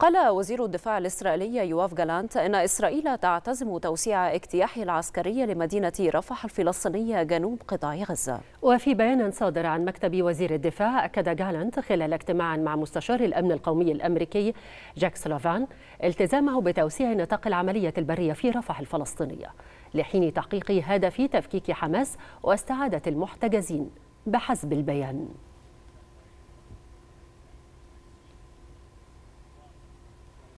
قال وزير الدفاع الإسرائيلي يواف جالانت أن إسرائيل تعتزم توسيع اجتياحها العسكري لمدينة رفح الفلسطينية جنوب قطاع غزة وفي بيان صادر عن مكتب وزير الدفاع أكد جالانت خلال اجتماع مع مستشار الأمن القومي الأمريكي جاك سلوفان التزامه بتوسيع نطاق العملية البرية في رفح الفلسطينية لحين تحقيق هدف تفكيك حماس واستعادة المحتجزين بحسب البيان